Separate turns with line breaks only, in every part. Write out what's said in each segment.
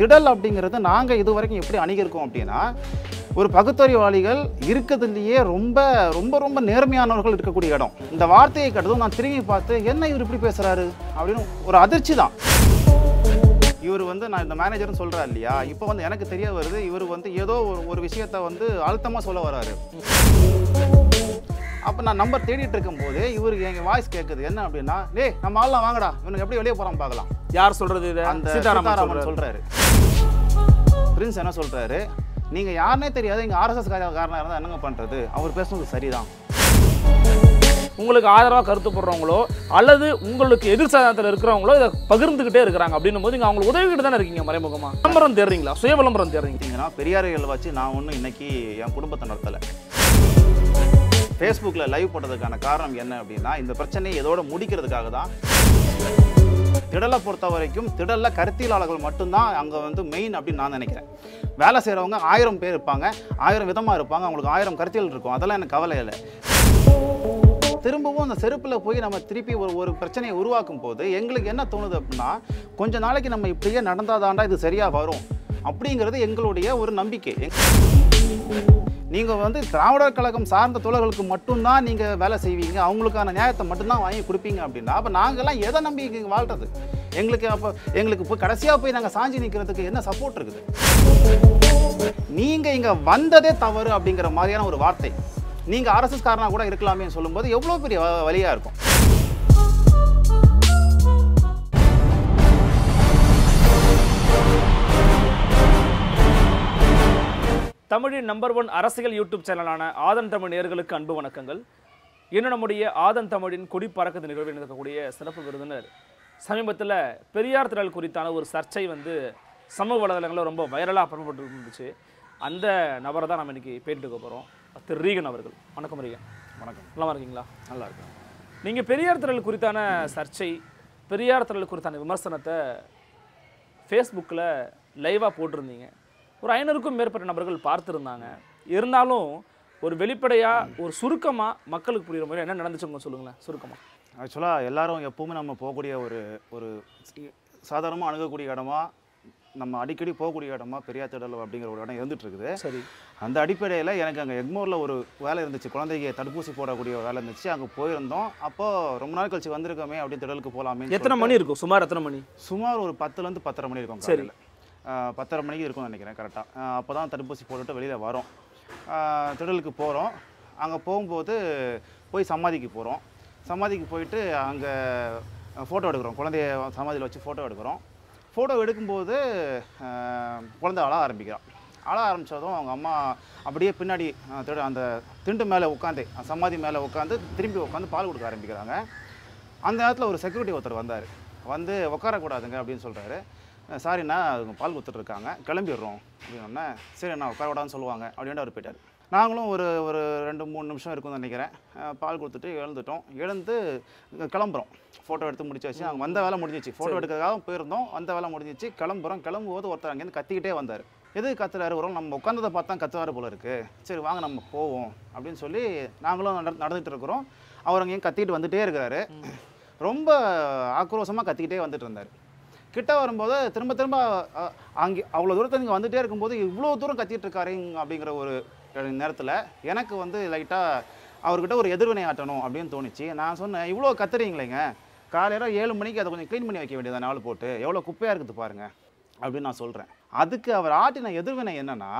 திடல் அப்படிங்கிறது நாங்கள் இது வரைக்கும் எப்படி அணுகிருக்கோம் அப்படின்னா ஒரு பகுத்தறிவாளிகள் இருக்கிறதுலையே ரொம்ப ரொம்ப ரொம்ப நேர்மையானவர்கள் இருக்கக்கூடிய இடம் இந்த வார்த்தையை கட்டதும் நான் திரும்பி பார்த்து என்ன இவர் இப்படி பேசுகிறாரு அப்படின்னு ஒரு அதிர்ச்சி தான் இவர் வந்து நான் இந்த மேனேஜர்னு சொல்கிறா இல்லையா இப்போ வந்து எனக்கு தெரிய வருது இவர் வந்து ஏதோ ஒரு ஒரு விஷயத்த வந்து அழுத்தமாக சொல்ல வர்றாரு அப்போ நான் நம்பர் தேடிட்டு இருக்கும்போது இவருக்கு எங்கள் வாய்ஸ் கேட்குது என்ன அப்படின்னா டே நம்ம ஆள்லாம் வாங்கடா இவனுக்கு எப்படி வெளியே போகிறான் பார்க்கலாம் யார் சொல்கிறது இது அந்த சீதாராமன் சொல்கிறாரு பிரின்ஸ் என்ன சொல்கிறாரு நீங்கள் யாருனே தெரியாது
இங்கே ஆர்எஸ்எஸ் காரணம் இருந்தால் என்னங்க பண்ணுறது அவர் பேசுனது சரிதான் உங்களுக்கு ஆதரவாக கருத்து போடுறவங்களோ அல்லது உங்களுக்கு எதிர் சாதனத்தில் இருக்கிறவங்களோ இதை பகிர்ந்துக்கிட்டே இருக்கிறாங்க அப்படின்னு போது நீங்கள் அவங்களுக்கு உதவிக்கிட்டு தானே இருக்கீங்க மறைமுகமாக விளம்பரம் தேடுறீங்களா சுய விளம்பரம் தேடுறீங்கன்னா
பெரியார்கள் வச்சு நான் ஒன்றும் இன்னைக்கு என் குடும்பத்தை நடத்தலை ஃபேஸ்புக்கில் லைவ் போட்டதுக்கான காரணம் என்ன அப்படின்னா இந்த பிரச்சனையை இதோட முடிக்கிறதுக்காக தான் திடலை பொறுத்த வரைக்கும் திடலில் கருத்தியலாளர்கள் மட்டும்தான் அங்கே வந்து மெயின் அப்படின்னு நான் நினைக்கிறேன் வேலை செய்கிறவங்க ஆயிரம் பேர் இருப்பாங்க ஆயிரம் விதமாக இருப்பாங்க அவங்களுக்கு ஆயிரம் கருத்தியல் இருக்கும் அதெல்லாம் எனக்கு கவலை இல்லை திரும்பவும் அந்த செருப்பில் போய் நம்ம திருப்பி ஒரு ஒரு பிரச்சனையை உருவாக்கும் போது எங்களுக்கு என்ன தோணுது அப்படின்னா கொஞ்ச நாளைக்கு நம்ம இப்படியே நடந்தாதாண்டா இது சரியாக வரும் அப்படிங்கிறது எங்களுடைய ஒரு நம்பிக்கை நீங்கள் வந்து திராவிடர் கழகம் சார்ந்த தோழர்களுக்கு மட்டும்தான் நீங்கள் வேலை செய்வீங்க அவங்களுக்கான நியாயத்தை மட்டும்தான் வாங்கி கொடுப்பீங்க அப்படின்னா அப்போ நாங்கள்லாம் எதை நம்பி இங்கே வாழ்றது எங்களுக்கு அப்போ எங்களுக்கு இப்போ கடைசியாக போய் நாங்கள் சாஞ்சி நிற்கிறதுக்கு என்ன சப்போர்ட் இருக்குது நீங்கள் இங்கே வந்ததே தவறு அப்படிங்கிற மாதிரியான ஒரு வார்த்தை நீங்கள் காரணம் கூட இருக்கலாமே சொல்லும்போது எவ்வளோ பெரிய வழியாக இருக்கும்
தமிழின் நம்பர் ஒன் அரசியல் யூடியூப் சேனலான ஆதன் தமிழ் நேர்களுக்கு அன்பு வணக்கங்கள் இன்னும் நம்முடைய ஆதன் தமிழின் கொடி பறக்கத்து நிகழ்வில் நடக்கக்கூடிய சிறப்பு விருந்தினர் சமீபத்தில் பெரியார் திரள் குறித்தான ஒரு சர்ச்சை வந்து சமூக வலைதளங்களில் ரொம்ப வைரலாக பரப்பப்பட்டு இருந்துச்சு அந்த நபரை தான் நம்ம இன்றைக்கி பேட்டுக்க போகிறோம் திரு ரீகன் அவர்கள் வணக்கம் ரீகன் வணக்கம் நல்லா இருக்கீங்களா நல்லா இருக்கேன் நீங்கள் பெரியார் திரள் குறித்தான சர்ச்சை பெரியார் திரள் குறித்தான விமர்சனத்தை ஃபேஸ்புக்கில் லைவாக போட்டிருந்தீங்க ஒரு ஐநூறுக்கும் மேற்பட்ட நபர்கள் பார்த்துருந்தாங்க இருந்தாலும் ஒரு வெளிப்படையாக ஒரு சுருக்கமாக மக்களுக்கு புரிகிற மாதிரி என்ன நடந்துச்சுங்க சொல்லுங்களேன் சுருக்கமாக
ஆக்சுவலாக எல்லாரும் எப்போவுமே நம்ம போகக்கூடிய ஒரு ஒரு சாதாரணமாக அணுகக்கூடிய இடமா நம்ம அடிக்கடி போகக்கூடிய இடமா பெரியார் திடல் அப்படிங்கிற ஒரு இடம் இருந்துட்டு இருக்குது சரி அந்த அடிப்படையில் எனக்கு அங்கே எக்மோரில் ஒரு வேலை இருந்துச்சு குழந்தைக்கு தடுப்பூசி போடக்கூடிய வேலை இருந்துச்சு அங்கே போயிருந்தோம் அப்போது ரொம்ப நாள் கழிச்சு வந்திருக்கோமே அப்படின்னு திடலுக்கு போகலாமே எத்தனை மணி
இருக்கும் சுமார் எத்தனை மணி சுமார் ஒரு பத்துலேருந்து பத்தரை மணி இருக்கும் சரி
பத்தரை மணிக்கு இருக்கும்னு நினைக்கிறேன் கரெக்டாக அப்போ தான் தடுப்பூசி போட்டுவிட்டு வெளியில் வரோம் திடலுக்கு போகிறோம் அங்கே போகும்போது போய் சமாதிக்கு போகிறோம் சமாதிக்கு போயிட்டு அங்கே ஃபோட்டோ எடுக்கிறோம் குழந்தைய சமாதியில் வச்சு ஃபோட்டோ எடுக்கிறோம் ஃபோட்டோ எடுக்கும்போது குழந்தை அழ ஆரம்பிக்கிறான் அழ ஆரம்பித்ததும் அவங்க அம்மா அப்படியே பின்னாடி அந்த திண்டு மேலே உட்காந்து சமாதி மேலே உட்காந்து திரும்பி உட்காந்து பால் கொடுக்க ஆரம்பிக்கிறாங்க அந்த நேரத்தில் ஒரு செக்யூரிட்டி ஒருத்தர் வந்தார் வந்து உட்காரக்கூடாதுங்க அப்படின்னு சொல்கிறாரு சாரிண்ணா பால் கொடுத்துட்ருக்காங்க கிளம்பிடுறோம் அப்படின்னோடனே சரி நான் உட்கார விடான்னு சொல்லுவாங்க அப்படின்ட்டு அவர் போயிட்டார் நாங்களும் ஒரு ஒரு ரெண்டு மூணு நிமிஷம் இருக்கும்னு நினைக்கிறேன் பால் கொடுத்துட்டு எழுந்துட்டோம் எழுந்து கிளம்புறோம் ஃபோட்டோ எடுத்து முடிச்சாச்சு நாங்கள் வந்த வேலை முடிஞ்சிச்சு ஃபோட்டோ எடுக்கிறதுக்காக போயிருந்தோம் அந்த வேலை முடிஞ்சிச்சு கிளம்புறோம் கிளம்பும்போது ஒருத்தர் அங்கேருந்து கத்திக்கிட்டே வந்தார் எது கத்துறாரு வரும் நம்ம உட்காந்ததை பார்த்தா கத்துவார் போல இருக்குது சரி வாங்க நம்ம போவோம் அப்படின்னு சொல்லி நாங்களும் நட நடந்துகிட்டு இருக்கிறோம் அவர் அங்கேயும் கத்திக்கிட்டு வந்துகிட்டே இருக்கிறாரு ரொம்ப ஆக்ரோஷமாக கத்திக்கிட்டே வந்துட்டு இருந்தார் கிட்ட வரும்போது திரும்ப திரும்ப அங்கே அவ்வளோ தூரத்தை நீங்கள் வந்துகிட்டே இருக்கும்போது இவ்வளோ தூரம் கத்திட்டு இருக்காருங்க அப்படிங்கிற ஒரு நேரத்தில் எனக்கு வந்து லைட்டாக அவர்கிட்ட ஒரு எதிர்வினை ஆட்டணும் அப்படின்னு தோணுச்சு நான் சொன்னேன் இவ்வளோ கத்துறீங்களேங்க காலையில் ஏழு மணிக்கு அதை கொஞ்சம் க்ளீன் பண்ணி வைக்க வேண்டியது நாள் போட்டு எவ்வளோ குப்பையாக இருக்குது பாருங்கள் அப்படின்னு நான் சொல்கிறேன் அதுக்கு அவர் ஆட்டின எதிர்வினை என்னென்னா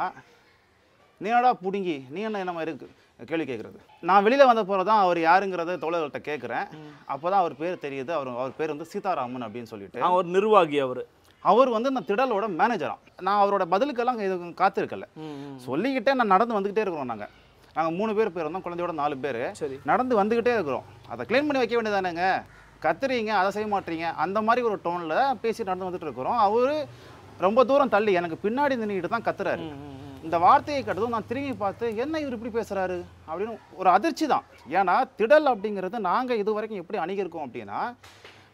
நீடா பிடுங்கி நீ என்ன நம்ம இருக்குது கேள்வி கேட்குறது நான் வெளியில் வந்த போகிற தான் அவர் யாருங்கிறத தோழர்கள்ட்ட கேட்குறேன் அப்போ தான் அவர் பேர் தெரியுது அவர் அவர் பேர் வந்து சீதாராமன் அப்படின்னு சொல்லிட்டு அவர் நிர்வாகி அவர் அவர் வந்து இந்த திடலோட மேனேஜராக நான் அவரோட பதிலுக்கெல்லாம் இது காத்திருக்கல சொல்லிக்கிட்டே நான் நடந்து வந்துக்கிட்டே இருக்கிறோம் நாங்கள் நாங்கள் மூணு பேர் பேர் வந்தோம் குழந்தையோட நாலு பேர் நடந்து வந்துக்கிட்டே இருக்கிறோம் அதை க்ளீன் பண்ணி வைக்க வேண்டியதானேங்க கத்துறீங்க அதை செய்ய மாட்டீங்க அந்த மாதிரி ஒரு டோனில் பேசி நடந்து வந்துட்டு இருக்கிறோம் அவர் ரொம்ப தூரம் தள்ளி எனக்கு பின்னாடி நின்றுக்கிட்டு தான் கத்துறாரு இந்த வார்த்தையை கேட்டதும் நான் திரும்பி பார்த்து என்ன இவர் இப்படி பேசுகிறாரு அப்படின்னு ஒரு அதிர்ச்சி தான் ஏன்னா திடல் அப்படிங்கிறது நாங்கள் இது வரைக்கும் எப்படி அணுகியிருக்கோம் அப்படின்னா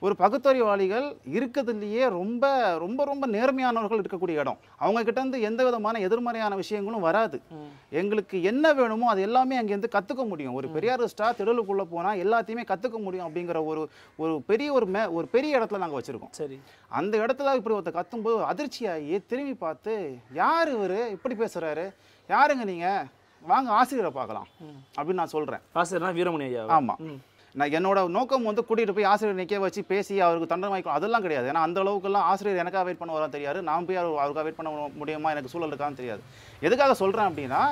ஒரு பகுத்தறிவாளிகள் இருக்கிறதுலையே ரொம்ப ரொம்ப ரொம்ப நேர்மையானவர்கள் இருக்கக்கூடிய இடம் கிட்ட இருந்து எந்த விதமான எதிர்மறையான விஷயங்களும் வராது எங்களுக்கு என்ன வேணுமோ அது எல்லாமே அங்கேருந்து கற்றுக்க முடியும் ஒரு பெரியார் ஸ்டார் திடலுக்குள்ளே போனால் எல்லாத்தையுமே கற்றுக்க முடியும் அப்படிங்கிற ஒரு ஒரு பெரிய ஒரு மே ஒரு பெரிய இடத்துல நாங்கள் வச்சுருக்கோம் சரி அந்த இடத்துல இப்படி கத்தும் கத்தும்போது அதிர்ச்சியாகி திரும்பி பார்த்து யார் இவர் இப்படி பேசுகிறாரு யாருங்க நீங்கள் வாங்க ஆசிரியரை பார்க்கலாம் அப்படின்னு நான் சொல்கிறேன்
ஆசிரியர் வீரமணி ஐயா ஆமாம்
நான் என்னோட நோக்கம் வந்து கூட்டிகிட்டு போய் ஆசிரியர் நிற்க வச்சு பேசி அவருக்கு தண்டனை வாய்க்கும் அதெல்லாம் கிடையாது ஏன்னா அந்த அளவுக்குலாம் ஆசிரியர் எனக்காக வெயிட் பண்ண தெரியாது நான் போய் அவர் அவருக்காக வெயிட் பண்ண முடியுமா எனக்கு சூழல் இருக்கான்னு தெரியாது எதுக்காக சொல்கிறேன் அப்படின்னா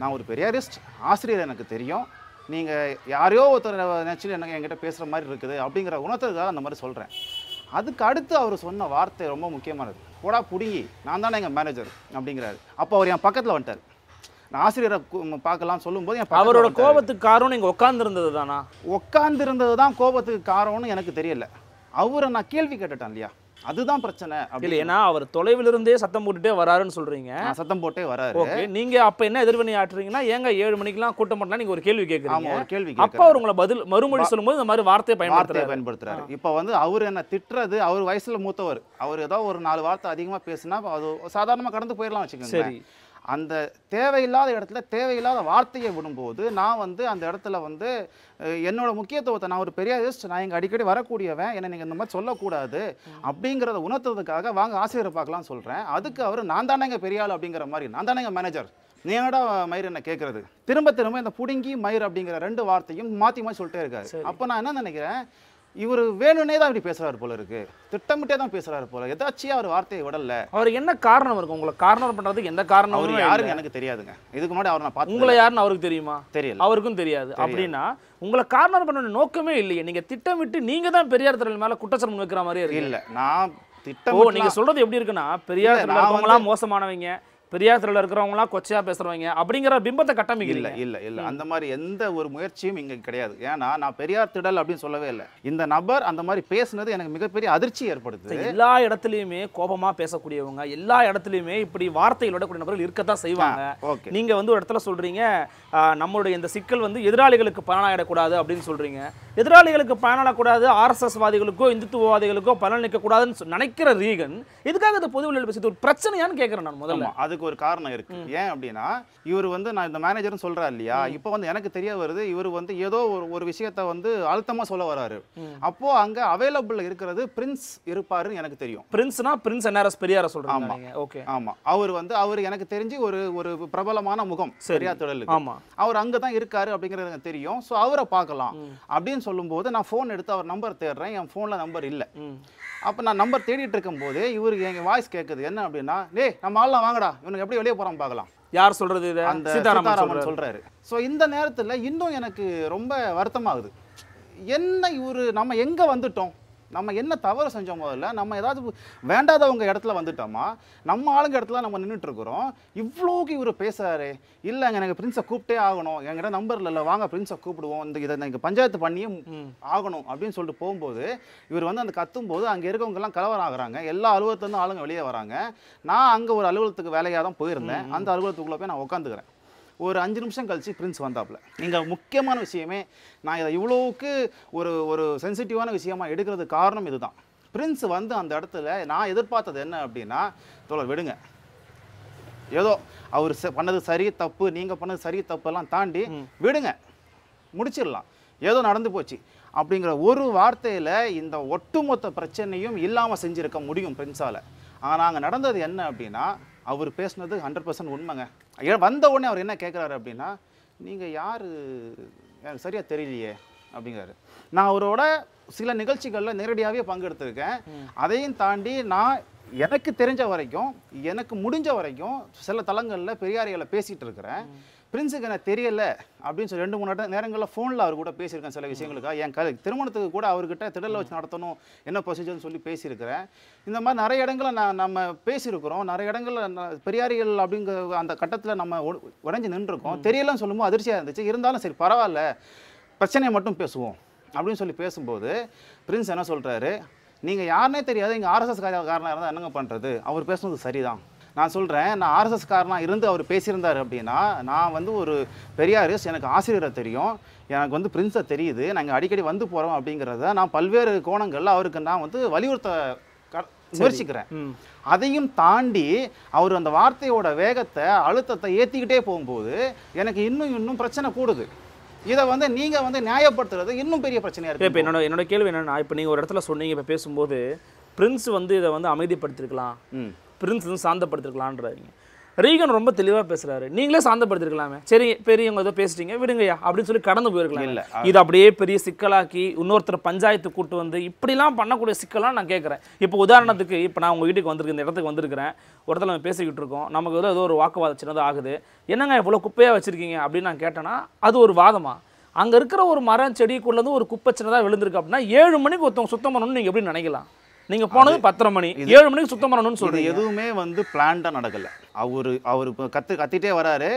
நான் ஒரு பெரிய ரிஸ்ட் ஆசிரியர் எனக்கு தெரியும் நீங்கள் யாரையோ ஒருத்தர் நினச்சி எனக்கு என்கிட்ட பேசுகிற மாதிரி இருக்குது அப்படிங்கிற உணர்த்ததுக்காக அந்த மாதிரி சொல்கிறேன் அதுக்கு அடுத்து அவர் சொன்ன வார்த்தை ரொம்ப முக்கியமானது கூடா புடுங்கி நான் தானே எங்கள் மேனேஜர் அப்படிங்கிறாரு அப்போ அவர் என் பக்கத்தில் வந்துட்டார் நான் ஆசிரியரை பார்க்கலாம் சொல்லும்போது அவரோட கோபத்துக்கு காரணம் நீங்கள் உட்காந்துருந்தது தானா உட்காந்துருந்தது தான் கோபத்துக்கு காரணம்னு எனக்கு தெரியல அவரை நான் கேள்வி கேட்டுட்டேன் இல்லையா அதுதான் பிரச்சனை அப்படி ஏன்னா
அவர் தொலைவிலிருந்தே சத்தம் போட்டுட்டே வராருன்னு சொல்றீங்க சத்தம் போட்டே வராரு ஓகே நீங்க அப்ப என்ன எதிர்வினை ஆற்றுறீங்கன்னா ஏங்க ஏழு மணிக்கெல்லாம் கூட்டம் பண்ணலாம் நீங்க ஒரு கேள்வி கேட்கறீங்க ஒரு கேள்வி அப்ப அவர் உங்களை பதில் மறுமொழி சொல்லும்போது இந்த மாதிரி
வார்த்தையை பயன்படுத்துறாரு பயன்படுத்துறாரு இப்ப வந்து அவர் என்ன திட்டுறது அவர் வயசுல மூத்தவர் அவர் ஏதோ ஒரு நாலு வார்த்தை அதிகமா பேசுனா அது சாதாரணமா கடந்து போயிடலாம் வச்சுக்கோங்க சரி அந்த தேவையில்லாத இடத்துல தேவையில்லாத வார்த்தையை விடும்போது நான் வந்து அந்த இடத்துல வந்து என்னோட முக்கியத்துவத்தை நான் ஒரு பெரிய பெரியாரிஸ்ட் நான் இங்கே அடிக்கடி வரக்கூடியவன் என்னை நீங்கள் இந்த மாதிரி சொல்லக்கூடாது அப்படிங்கிறத உணர்த்ததுக்காக வாங்க ஆசிரியரை பார்க்கலாம் சொல்கிறேன் அதுக்கு அவர் நான் தானே இங்கே பெரியாள் அப்படிங்கிற மாதிரி நான் தானே எங்கள் மேனேஜர் நீ என்னடா மயிர் என்ன கேட்குறது திரும்ப திரும்ப இந்த புடுங்கி மயிர் அப்படிங்கிற ரெண்டு வார்த்தையும் மாற்றி மாற்றி சொல்லிட்டே இருக்காரு அப்போ நான் என்ன நினைக்கிறேன் இவர் வேணும்னே தான் இப்படி பேசுறாரு போல இருக்கு திட்டமிட்டே தான் பேசுறாரு போல ஏதாச்சும்
அவர் வார்த்தையை விடல அவர் என்ன காரணம் இருக்கு உங்களை காரணம் பண்றதுக்கு எந்த காரணம் அவர் யாருன்னு எனக்கு தெரியாதுங்க இதுக்கு முன்னாடி அவர் நான் உங்களை யாருன்னு அவருக்கு தெரியுமா தெரியல அவருக்கும் தெரியாது அப்படின்னா உங்களை காரணம் பண்ண நோக்கமே இல்லையே நீங்க திட்டமிட்டு நீங்க தான் பெரியார் திறன் மேல குற்றச்சாட்டு வைக்கிற மாதிரி இருக்கு இல்ல
நான் திட்டம் நீங்க
சொல்றது எப்படி இருக்குன்னா பெரியார் மோசமானவங்க பெரியாசிரியில் இருக்கிறவங்களாம் கொச்சையாக பேசுகிறவங்க அப்படிங்கிற பிம்பத்தை கட்டமைக்க இல்லை இல்லை இல்லை அந்த
மாதிரி எந்த ஒரு முயற்சியும் இங்கே கிடையாது ஏன்னா நான் பெரியார் திடல் அப்படின்னு சொல்லவே இல்லை இந்த நபர் அந்த மாதிரி பேசுனது எனக்கு மிகப்பெரிய அதிர்ச்சி ஏற்படுது எல்லா
இடத்துலையுமே கோபமாக பேசக்கூடியவங்க எல்லா இடத்துலையுமே இப்படி வார்த்தைகள் விடக்கூடிய நபர்கள் இருக்கத்தான் செய்வாங்க ஓகே நீங்கள் வந்து ஒரு இடத்துல சொல்கிறீங்க நம்மளுடைய இந்த சிக்கல் வந்து எதிராளிகளுக்கு பலனாகிடக்கூடாது அப்படின்னு சொல்கிறீங்க எதிராளிகளுக்கு பயனாடக்கூடாது ஆர்எஸ்எஸ்வாதிகளுக்கோ இந்துத்துவவாதிகளுக்கோ பலன் நிற்கக்கூடாதுன்னு நினைக்கிற ரீகன் இதுக்காக இந்த பொது வெளியில் பேசியது ஒரு பிரச்சனையான்னு கேட்குறேன் நான் முதல்ல
அதுக்கு ஒரு காரணம் இருக்கு ஏன் அப்படின்னா இவர் வந்து நான் இந்த மேனேஜர்னு சொல்கிறேன் இல்லையா இப்போ வந்து எனக்கு தெரிய வருது இவர் வந்து ஏதோ ஒரு ஒரு விஷயத்த வந்து அழுத்தமாக சொல்ல வராரு அப்போ அங்கே அவைலபிள் இருக்கிறது பிரின்ஸ் இருப்பாருன்னு எனக்கு தெரியும் பிரின்ஸ்னா பிரின்ஸ்
என்ஆர்எஸ் பெரியார சொல்கிறாங்க ஓகே ஆமாம்
அவர் வந்து அவர் எனக்கு தெரிஞ்சு ஒரு ஒரு பிரபலமான முகம் சரியா தொழில் ஆமாம் அவர் அங்கே தான் இருக்காரு அப்படிங்கிறது எனக்கு தெரியும் ஸோ அவரை பார்க்கலாம் அப்படின்னு சொல்லும்போது நான் ஃபோன் எடுத்து அவர் நம்பர் தேடுறேன் என் ஃபோனில் நம்பர் இல்லை அப்போ நான் நம்பர் தேடிட்டு இருக்கும்போது இவருக்கு எங்கள் வாய்ஸ் கேட்குது என்ன அப்படின்னா டே நம்ம ஆள்லாம் வாங்கடா இவனுக்கு எப்படி வெளியே போகிறான் பார்க்கலாம் யார் சொல்கிறது இதை அந்த சீதாராமன் சொல்கிறாரு ஸோ இந்த நேரத்தில் இன்னும் எனக்கு ரொம்ப வருத்தமாகுது என்ன இவர் நம்ம எங்கே வந்துட்டோம் நம்ம என்ன தவறு செஞ்சோம் முதல்ல நம்ம ஏதாவது வேண்டாதவங்க இடத்துல வந்துட்டோமா நம்ம ஆளுங்க இடத்துல நம்ம நின்றுட்டுருக்குறோம் இவ்வளோக்கு இவர் பேசுகிறாரு இல்லைங்க எனக்கு பிரின்ஸை கூப்பிட்டே ஆகணும் என்கிட்ட நம்பர் இல்லை வாங்க பிரின்ஸை கூப்பிடுவோம் இந்த இதை எனக்கு பஞ்சாயத்து பண்ணியே ஆகணும் அப்படின்னு சொல்லிட்டு போகும்போது இவர் வந்து அந்த கத்தும்போது அங்கே இருக்கவங்கெல்லாம் கலவரம் ஆகுறாங்க எல்லா அலுவலகத்துலேருந்து ஆளுங்க வெளியே வராங்க நான் அங்கே ஒரு அலுவலகத்துக்கு வேலையாக தான் போயிருந்தேன் அந்த அலுவலகத்துக்குள்ளே போய் நான் உட்காந்துக்கிறேன் ஒரு அஞ்சு நிமிஷம் கழித்து பிரின்ஸ் வந்தாப்புல நீங்கள் முக்கியமான விஷயமே நான் இதை இவ்வளோவுக்கு ஒரு ஒரு சென்சிட்டிவான விஷயமாக எடுக்கிறது காரணம் இதுதான் பிரின்ஸ் வந்து அந்த இடத்துல நான் எதிர்பார்த்தது என்ன அப்படின்னா தோழர் விடுங்க ஏதோ அவர் பண்ணது சரி தப்பு நீங்கள் பண்ணது சரி எல்லாம் தாண்டி விடுங்க முடிச்சிடலாம் ஏதோ நடந்து போச்சு அப்படிங்கிற ஒரு வார்த்தையில் இந்த ஒட்டுமொத்த பிரச்சனையும் இல்லாமல் செஞ்சுருக்க முடியும் பிரின்ஸால் ஆனால் அங்கே நடந்தது என்ன அப்படின்னா அவர் பேசுனது ஹண்ட்ரட் பர்சன்ட் உண்மைங்க வந்த உடனே அவர் என்ன கேட்குறாரு அப்படின்னா நீங்கள் யார் எனக்கு சரியாக தெரியலையே அப்படிங்கிறாரு நான் அவரோட சில நிகழ்ச்சிகளில் நேரடியாகவே பங்கெடுத்திருக்கேன் அதையும் தாண்டி நான் எனக்கு தெரிஞ்ச வரைக்கும் எனக்கு முடிஞ்ச வரைக்கும் சில தளங்களில் பெரியாரிகளை பேசிகிட்டு இருக்கிறேன் பிரின்ஸுக்கு எனக்கு தெரியல அப்படின்னு சொல்லி ரெண்டு மூணு நேரங்களில் ஃபோனில் அவர் கூட பேசியிருக்கேன் சில விஷயங்களுக்காக என் கதை திருமணத்துக்கு கூட அவர்கிட்ட திடலில் வச்சு நடத்தணும் என்ன ப்ரொசீஜர்னு சொல்லி பேசியிருக்கிறேன் இந்த மாதிரி நிறைய இடங்களில் நான் நம்ம பேசியிருக்கிறோம் நிறைய இடங்களில் பெரியாரிகள் அப்படிங்கிற அந்த கட்டத்தில் நம்ம உடஞ்சி நின்றுருக்கோம் தெரியலன்னு சொல்லும்போது அதிர்ச்சியாக இருந்துச்சு இருந்தாலும் சரி பரவாயில்ல பிரச்சனையை மட்டும் பேசுவோம் அப்படின்னு சொல்லி பேசும்போது பிரின்ஸ் என்ன சொல்கிறாரு நீங்கள் யாருனே தெரியாது இங்கே ஆர்எஸ்எஸ் காரணம் இருந்தால் என்னங்க பண்ணுறது அவர் பேசுனது சரிதான் நான் சொல்கிறேன் நான் ஆர்எஸ்எஸ்காரனாக இருந்து அவர் பேசியிருந்தார் அப்படின்னா நான் வந்து ஒரு பெரியார் எனக்கு ஆசிரியரை தெரியும் எனக்கு வந்து பிரின்ஸை தெரியுது நாங்கள் அடிக்கடி வந்து போகிறோம் அப்படிங்கிறத நான் பல்வேறு கோணங்களில் அவருக்கு நான் வந்து வலியுறுத்த முயற்சிக்கிறேன் அதையும் தாண்டி அவர் அந்த வார்த்தையோட வேகத்தை அழுத்தத்தை ஏற்றிக்கிட்டே போகும்போது எனக்கு இன்னும் இன்னும் பிரச்சனை கூடுது இதை வந்து நீங்கள் வந்து நியாயப்படுத்துறது இன்னும் பெரிய பிரச்சனையாக இருக்குது இப்போ என்னோட
என்னோட கேள்வி என்னென்னா இப்போ நீங்கள் ஒரு இடத்துல சொன்னீங்க இப்போ பேசும்போது பிரின்ஸ் வந்து இதை வந்து அமைதிப்படுத்திருக்கலாம் பிரின்ஸ் வந்து சாந்தப்படுத்திருக்கலான்றாங்க ரீகன் ரொம்ப தெளிவாக பேசுகிறாரு நீங்களே சாந்தப்படுத்திருக்கலாமே சரி பெரியவங்க ஏதோ பேசிட்டீங்க விடுங்கய்யா அப்படின்னு சொல்லி கடந்து போயிருக்கலாம் இல்லை இது அப்படியே பெரிய சிக்கலாக்கி இன்னொருத்தர் பஞ்சாயத்து கூட்டு வந்து இப்படிலாம் பண்ணக்கூடிய சிக்கலாம் நான் கேட்குறேன் இப்போ உதாரணத்துக்கு இப்போ நான் உங்கள் வீட்டுக்கு வந்திருக்கேன் இந்த இடத்துக்கு வந்திருக்கிறேன் ஒரு இடத்துல நம்ம பேசிக்கிட்டு இருக்கோம் நமக்கு ஏதோ ஏதோ ஒரு வாக்குவாதம் சின்னதாக ஆகுது என்னங்க இவ்வளோ குப்பையாக வச்சுருக்கீங்க அப்படின்னு நான் கேட்டேன்னா அது ஒரு வாதமா அங்கே இருக்கிற ஒரு மரம் செடிக்குள்ளேருந்து ஒரு குப்பை சின்னதாக விழுந்திருக்கு அப்படின்னா ஏழு மணிக்கு ஒருத்தவங்க சுத்தம் பண்ணணும்னு நீங்கள் எப்படி நினைக்கலாம் நீங்கள் போனது பத்தரை மணி ஏழு மணிக்கு சுத்தம் பண்ணணும்னு சொல்கிறீங்க
எதுவுமே வந்து பிளான்டா நடக்கலை அவரு அவர் இப்போ கத்து கத்திட்டே வராரு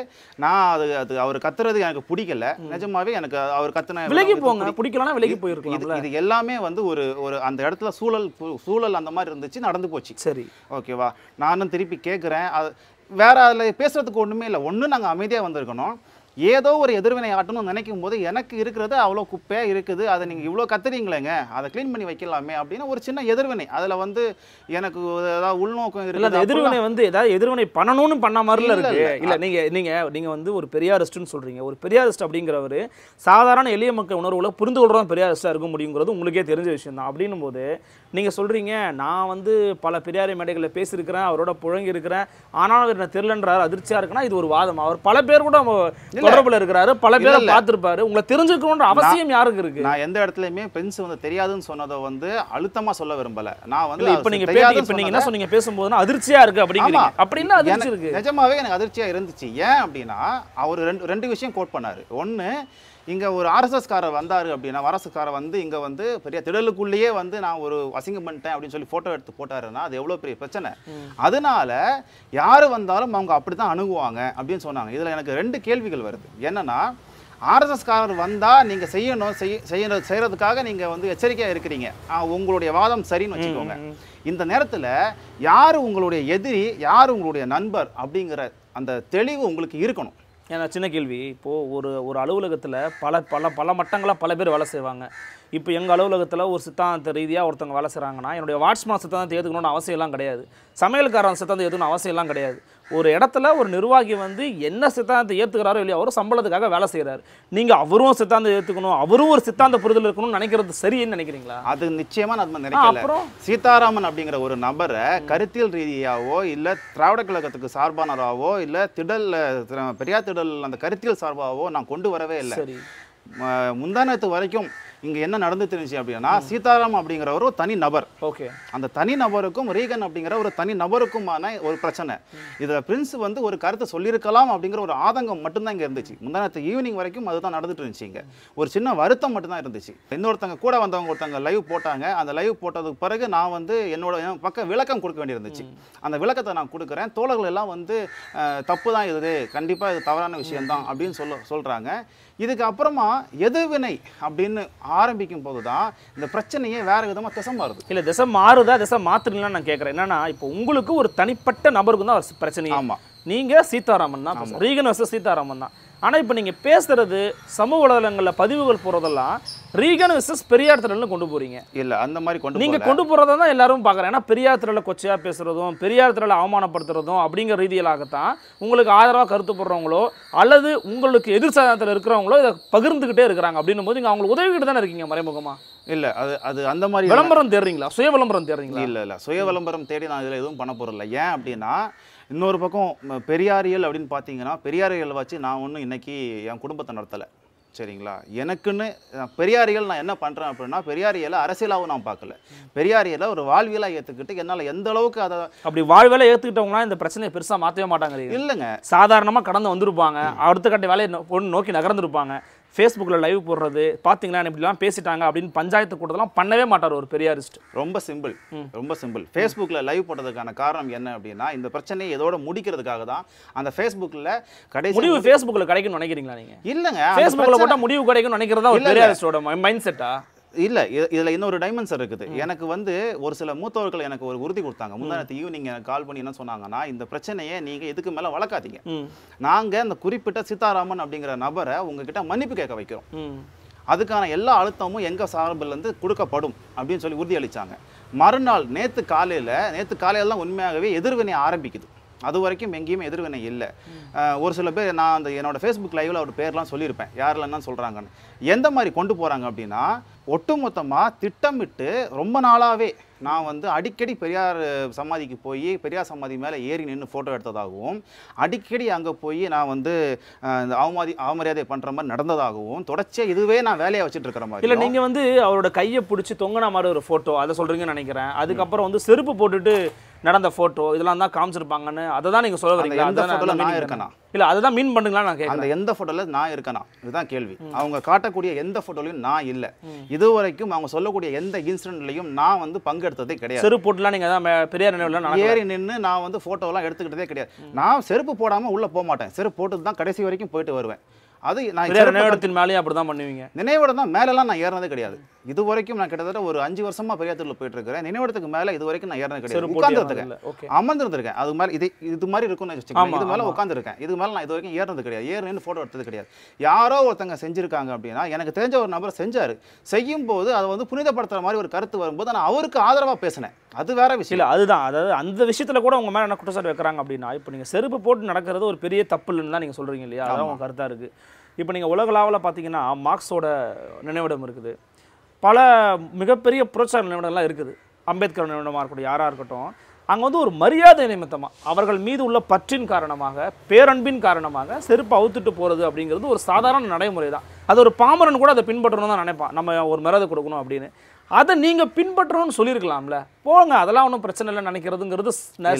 நான் அது அது அவர் கத்துறது எனக்கு பிடிக்கல நிஜமாவே எனக்கு அவர் கத்துன விலகி போங்க பிடிக்கலனா விலகி போயிருக்கு இது இது எல்லாமே வந்து ஒரு ஒரு அந்த இடத்துல சூழல் சூழல் அந்த மாதிரி இருந்துச்சு நடந்து போச்சு சரி ஓகேவா நானும் திருப்பி கேட்குறேன் அது வேற அதில் பேசுறதுக்கு ஒன்றுமே இல்லை ஒன்றும் நாங்கள் அமைதியாக வந்திருக்கணும் ஏதோ ஒரு எதிர்வினை ஆட்டணும்னு நினைக்கும் போது எனக்கு இருக்கிறது அவ்வளோ குப்பையாக இருக்குது அதை நீங்கள் இவ்வளோ கத்துறீங்களேங்க அதை க்ளீன் பண்ணி வைக்கலாமே அப்படின்னு ஒரு சின்ன எதிர்வினை அதில் வந்து எனக்கு ஏதாவது உள்நோக்கம் இருக்குது எதிர்வினை
வந்து ஏதாவது எதிர்வினை பண்ணணும்னு பண்ண மாதிரில இருக்கு இல்லை நீங்கள் நீங்கள் நீங்கள் வந்து ஒரு பெரியாரிஸ்ட்னு சொல்கிறீங்க ஒரு பெரியாரிஸ்ட் அப்படிங்கிறவர் சாதாரண எளிய மக்கள் உணர்வுல புரிந்து கொள்கிறோம் பெரியாரிஸ்டாக இருக்க முடியுங்கிறது உங்களுக்கே தெரிஞ்ச விஷயம் தான் அப்படின்னும் போது நீங்கள் சொல்கிறீங்க நான் வந்து பல பெரியாரி மேடைகளில் பேசியிருக்கிறேன் அவரோட புழங்கி இருக்கிறேன் ஆனாலும் அவர் என்ன தெரிலன்றார் அதிர்ச்சியாக இருக்குன்னா இது ஒரு வாதம் அவர் பல பேர் கூட தொடர்புல இருக்கிறாரு பல பேர் பார்த்திருப்பாரு உங்களை தெரிஞ்சுக்கணும் அவசியம் யாருக்கு இருக்கு நான் எந்த இடத்துலயுமே
பிரின்ஸ் வந்து தெரியாதுன்னு சொன்னதை வந்து அழுத்தமா சொல்ல விரும்பல நான் வந்து இப்ப நீங்க இப்ப நீங்க சொன்னீங்க
பேசும்போது அதிர்ச்சியா இருக்கு அப்படிங்கிறீங்க அப்படின்னா அதிர்ச்சி இருக்கு
நிஜமாவே எனக்கு அதிர்ச்சியா இருந்துச்சு ஏன் அப்படின்னா அவர் ரெண்டு ரெண்டு விஷயம் கோட் பண்ணாரு ஒன்னு இங்கே ஒரு ஆர்எஸ்எஸ்காரர் வந்தார் அப்படின்னா ஆர்எஸ்எஸ்காரர் வந்து இங்கே வந்து பெரிய திடலுக்குள்ளேயே வந்து நான் ஒரு அசிங்கம் பண்ணிட்டேன் அப்படின்னு சொல்லி ஃபோட்டோ எடுத்து போட்டாருன்னா அது எவ்வளோ பெரிய பிரச்சனை அதனால யார் வந்தாலும் அவங்க அப்படி தான் அணுகுவாங்க அப்படின்னு சொன்னாங்க இதில் எனக்கு ரெண்டு கேள்விகள் வருது என்னென்னா ஆர்எஸ்எஸ்காரர் வந்தால் நீங்கள் செய்யணும் செய்ய செய்யறது செய்கிறதுக்காக நீங்கள் வந்து எச்சரிக்கையாக இருக்கிறீங்க உங்களுடைய வாதம் சரின்னு வச்சுக்கோங்க இந்த நேரத்தில் யார்
உங்களுடைய எதிரி யார் உங்களுடைய நண்பர் அப்படிங்கிற அந்த தெளிவு உங்களுக்கு இருக்கணும் ஏன்னா சின்ன கேள்வி இப்போது ஒரு ஒரு அலுவலகத்தில் பல பல பல மட்டங்களாக பல பேர் வேலை செய்வாங்க இப்போ எங்கள் அலுவலகத்தில் ஒரு சித்தாந்த ரீதியாக ஒருத்தவங்க வேலை செய்கிறாங்கன்னா என்னுடைய வாட்ச்மேன் சித்தாந்தத்தை ஏற்றுக்கணும்னு அவசியம்லாம் கிடையாது சமையல்காரன் சித்தாந்தம் ஏற்றுக்கணும் அவசியம்லாம் கிடையாது ஒரு இடத்துல ஒரு நிர்வாகி வந்து என்ன சித்தாந்தத்தை ஏற்றுக்கிறாரோ இல்லையா அவரும் சம்பளத்துக்காக வேலை செய்கிறாரு நீங்கள் அவரும் சித்தாந்தம் ஏற்றுக்கணும் அவரும் ஒரு சித்தாந்த புரிதல் இருக்கணும்னு நினைக்கிறது சரின்னு நினைக்கிறீங்களா அது நிச்சயமாக நான் நினைக்கிறேன் அப்புறம் சீதாராமன் அப்படிங்கிற ஒரு நபரை கருத்தியல்
ரீதியாகவோ இல்லை திராவிட கழகத்துக்கு சார்பானராகவோ இல்லை திடல் பெரியார் திடல் அந்த கருத்தியல் சார்பாகவோ நான் கொண்டு வரவே இல்லை முந்தானத்து வரைக்கும் இங்கே என்ன நடந்து தெரிஞ்சு அப்படின்னா சீதாராம் அப்படிங்கிற ஒரு தனி நபர் ஓகே அந்த தனி நபருக்கும் ரீகன் அப்படிங்கிற ஒரு தனி நபருக்குமான ஒரு பிரச்சனை இதில் பிரின்ஸ் வந்து ஒரு கருத்தை சொல்லியிருக்கலாம் அப்படிங்கிற ஒரு ஆதங்கம் மட்டும்தான் இங்கே இருந்துச்சு முந்தானத்து ஈவினிங் வரைக்கும் அதுதான் நடந்துட்டு இருந்துச்சு இங்க ஒரு சின்ன வருத்தம் மட்டும்தான் இருந்துச்சு இன்னொருத்தங்க கூட வந்தவங்க ஒருத்தங்க லைவ் போட்டாங்க அந்த லைவ் போட்டதுக்கு பிறகு நான் வந்து என்னோட பக்கம் விளக்கம் கொடுக்க வேண்டியிருந்துச்சு அந்த விளக்கத்தை நான் கொடுக்குறேன் தோழர்கள் எல்லாம் வந்து தப்பு தான் இது கண்டிப்பாக இது தவறான விஷயம்தான் அப்படின்னு சொல்ல சொல்கிறாங்க இதுக்கு அப்புறமா எதிர்வினை அப்படின்னு ஆரம்பிக்கும் போது
தான் இந்த பிரச்சனையே வேறு விதமாக திசை மாறுது இல்லை திசை மாறுதா திசை மாத்திரலாம் நான் கேட்குறேன் என்னன்னா இப்போ உங்களுக்கு ஒரு தனிப்பட்ட நபருக்கு தான் பிரச்சனை ஆமாம் நீங்கள் சீதாராமன் தான் ரீகன் வர்சஸ் சீதாராமன் தான் ஆனால் இப்போ நீங்கள் பேசுகிறது சமூக வலைதளங்களில் பதிவுகள் போகிறதெல்லாம் ரீகன் விசஸ் பெரியார் திரல்னு கொண்டு போறீங்க
இல்ல அந்த மாதிரி கொண்டு நீங்க கொண்டு
போகிறத தான் எல்லாரும் பாக்குறேன் ஏன்னா பெரியார் திரள கொச்சையா பேசுறதும் பெரியார் திரள அவமானப்படுத்துறதும் அப்படிங்கிற ரீதியிலாகத்தான் உங்களுக்கு ஆதரவா கருத்து போடுறவங்களோ அல்லது உங்களுக்கு எதிர் சாதனத்தில் இருக்கிறவங்களோ இதை பகிர்ந்துகிட்டே இருக்கிறாங்க அப்படின்னும் போது நீங்க அவங்களுக்கு உதவிக்கிட்டு தானே இருக்கீங்க மறைமுகமா இல்லை அது அது அந்த மாதிரி விளம்பரம் தேடுறீங்களா சுய விளம்பரம் தேடுறீங்களா இல்லை இல்லை சுய விளம்பரம் தேடி நான் இதில் எதுவும்
பண்ண போகிறதில்ல ஏன் அப்படின்னா இன்னொரு பக்கம் பெரியாரியல் அப்படின்னு பார்த்தீங்கன்னா பெரியாரியல் வச்சு நான் ஒன்றும் இன்றைக்கி என் குடும்பத்தை நடத்தலை சரிங்களா எனக்குன்னு பெரியாரியல் நான் என்ன பண்ணுறேன் அப்படின்னா பெரியாரியில் அரசியலாகவும் நான் பார்க்கல பெரியாரியலை ஒரு வாழ்வியலாக ஏற்றுக்கிட்டு என்னால் எந்த அளவுக்கு அதை
அப்படி வாழ்வியலாக ஏற்றுக்கிட்டவங்களாம் இந்த பிரச்சனையை பெருசாக மாற்றவே மாட்டாங்க இல்லைங்க சாதாரணமாக கடந்து வந்திருப்பாங்க அடுத்த கட்ட வேலையை பொண்ணு நோக்கி நகர்ந்துருப்பாங்க ஃபேஸ்புக்கில் லைவ் போடுறது பார்த்தீங்களா இப்படிலாம் பேசிட்டாங்க அப்படின்னு பஞ்சாயத்து கூட்டத்தெல்லாம் பண்ணவே மாட்டார் ஒரு பெரியாரிஸ்ட் ரொம்ப சிம்பிள் ரொம்ப சிம்பிள் ஃபேஸ்புக்கில் லைவ் போடுறதுக்கான
காரணம் என்ன அப்படின்னா இந்த பிரச்சனையை இதோட முடிக்கிறதுக்காக தான் அந்த ஃபேஸ்புக்கில் கடை முடிவு ஃபேஸ்புக்கில் கிடைக்கும்னு நினைக்கிறீங்களா நீங்கள்
இல்லைங்க ஃபேஸ்புக்கில் போட்டால் முடிவு கிடைக்கும்னு நினைக்கிறதா ஒரு பெரியாரிஸ்டோட மைண்ட் செட்டா
இல்லை இதில் இன்னொரு டைமென்ஷன் இருக்குது எனக்கு வந்து ஒரு சில மூத்தவர்கள் எனக்கு ஒரு உறுதி கொடுத்தாங்க முந்தானத்து ஈவினிங் கால் பண்ணி என்ன சொன்னாங்கன்னா இந்த பிரச்சனையை நீங்கள் இதுக்கு மேலே வளர்க்காதீங்க நாங்கள் அந்த குறிப்பிட்ட சீதாராமன் அப்படிங்கிற நபரை உங்ககிட்ட மன்னிப்பு கேட்க வைக்கிறோம் அதுக்கான எல்லா அழுத்தமும் எங்கள் சார்பிலேருந்து கொடுக்கப்படும் அப்படின்னு சொல்லி உறுதியளித்தாங்க மறுநாள் நேற்று காலையில் நேற்று காலையில் தான் உண்மையாகவே எதிர்வினை ஆரம்பிக்குது அது வரைக்கும் எங்கேயுமே எதிர்வினை இல்லை ஒரு சில பேர் நான் அந்த என்னோட ஃபேஸ்புக் லைவில் அவர் பேர்லாம் சொல்லியிருப்பேன் யாரெல்லாம் சொல்கிறாங்கன்னு எந்த மாதிரி கொண்டு போகிறாங்க அப்படின்னா ஒட்டுமொத்தமாக திட்டமிட்டு ரொம்ப நாளாகவே நான் வந்து அடிக்கடி பெரியார் சமாதிக்கு போய் பெரியார் சமாதி மேலே ஏறி நின்று ஃபோட்டோ எடுத்ததாகவும் அடிக்கடி அங்கே போய் நான் வந்து இந்த அவமதி அவமரியாதை பண்ணுற மாதிரி நடந்ததாகவும் தொடர்ச்சியாக இதுவே நான் வேலையை வச்சுட்டு இருக்கிற மாதிரி இல்லை நீங்கள்
வந்து அவரோட கையை பிடிச்சி தொங்கின மாதிரி ஒரு ஃபோட்டோ அதை சொல்கிறீங்கன்னு நினைக்கிறேன் அதுக்கப்புறம் வந்து செருப்பு போட்டுட்டு நடந்த ஃபோட்டோ இதெல்லாம் தான் காமிச்சிருப்பாங்கன்னு அதை தான் நீங்கள் சொல்ல வரீங்க அந்த ஃபோட்டோவில் நான் இருக்கேனா இல்லை அதை தான் மீன் பண்ணுங்களா நான் கேட்குறேன் அந்த
எந்த ஃபோட்டோவில் நான் இருக்கேனா இதுதான் கேள்வி அவங்க காட்டக்கூடிய எந்த ஃபோட்டோலையும் நான் இல்லை இது இது வரைக்கும் அவங்க சொல்லக்கூடிய எந்த இன்சிடென்ட்லையும் நான் வந்து பங்கெடுத்ததே கிடையாது செருப்பு
போட்டுலாம் நீங்கள் தான் பெரியார் நினைவில் ஏறி
நின்று நான் வந்து ஃபோட்டோலாம் எடுத்துக்கிட்டதே கிடையாது நான் செருப்பு போடாமல் உள்ளே போக மாட்டேன் செருப்பு போட்டு தான் கடைசி வரைக்கும் போயிட்டு வருவேன் அது நான் நினைவிடத்தின்
மேலேயும் அப்படி தான் பண்ணுவீங்க
நினைவிடம் தான் மேலெல்லாம் நான் ஏறினதே கிடையாது இது வரைக்கும் நான் கிட்டத்தட்ட ஒரு அஞ்சு வருஷமா பெரியாத்தூரில் போயிட்டு இருக்கிறேன் நினைவிடத்துக்கு மேலே இது வரைக்கும் நான் ஏறினது கிடையாது உட்காந்துருக்கேன் அமர்ந்துருந்திருக்கேன் அது மாதிரி இது இது மாதிரி இருக்கும்னு வச்சுக்கோங்க இது மேலே உட்காந்துருக்கேன் இது மேலே நான் இது வரைக்கும் ஏறினது கிடையாது ஏறினு ஃபோட்டோ எடுத்தது கிடையாது யாரோ ஒருத்தங்க செஞ்சிருக்காங்க அப்படின்னா எனக்கு தெரிஞ்ச ஒரு நபர் செஞ்சார் செய்யும் போது அதை
வந்து புனிதப்படுத்துற மாதிரி ஒரு கருத்து வரும்போது நான் அவருக்கு ஆதரவாக பேசினேன் அது வேற விஷயம் இல்லை அதுதான் அதாவது அந்த விஷயத்தில் கூட உங்கள் மேலே என்ன குற்றச்சாட்டு வைக்கிறாங்க அப்படின்னா இப்போ நீங்கள் செருப்பு போட்டு நடக்கிறது ஒரு பெரிய தப்பு இல்லைன்னு தான் நீங்கள் சொல்கிறீங்க இல்லையா அதான் உங்க கருத்தாக இருக்குது இப்போ நீங்கள் உலகளாவில் பார்த்தீங்கன்னா மார்க்ஸோட நினைவிடம் இருக்குது பல மிகப்பெரிய புரட்சார நினைவிடம்லாம் இருக்குது அம்பேத்கர் நினைவிடமாக இருக்கட்டும் யாராக இருக்கட்டும் அங்கே வந்து ஒரு மரியாதை நிமித்தமாக அவர்கள் மீது உள்ள பற்றின் காரணமாக பேரன்பின் காரணமாக செருப்பு அவுத்துட்டு போகிறது அப்படிங்கிறது ஒரு சாதாரண நடைமுறை தான் அது ஒரு பாமரன் கூட அதை பின்பற்றணும் தான் நினைப்பான் நம்ம ஒரு மரியாதை கொடுக்கணும் அப்படின்னு அதை நீங்கள் பின்பற்றணும்னு சொல்லியிருக்கலாம்ல போங்க அதெல்லாம் ஒன்றும் பிரச்சனை இல்லை நினைக்கிறதுங்கிறது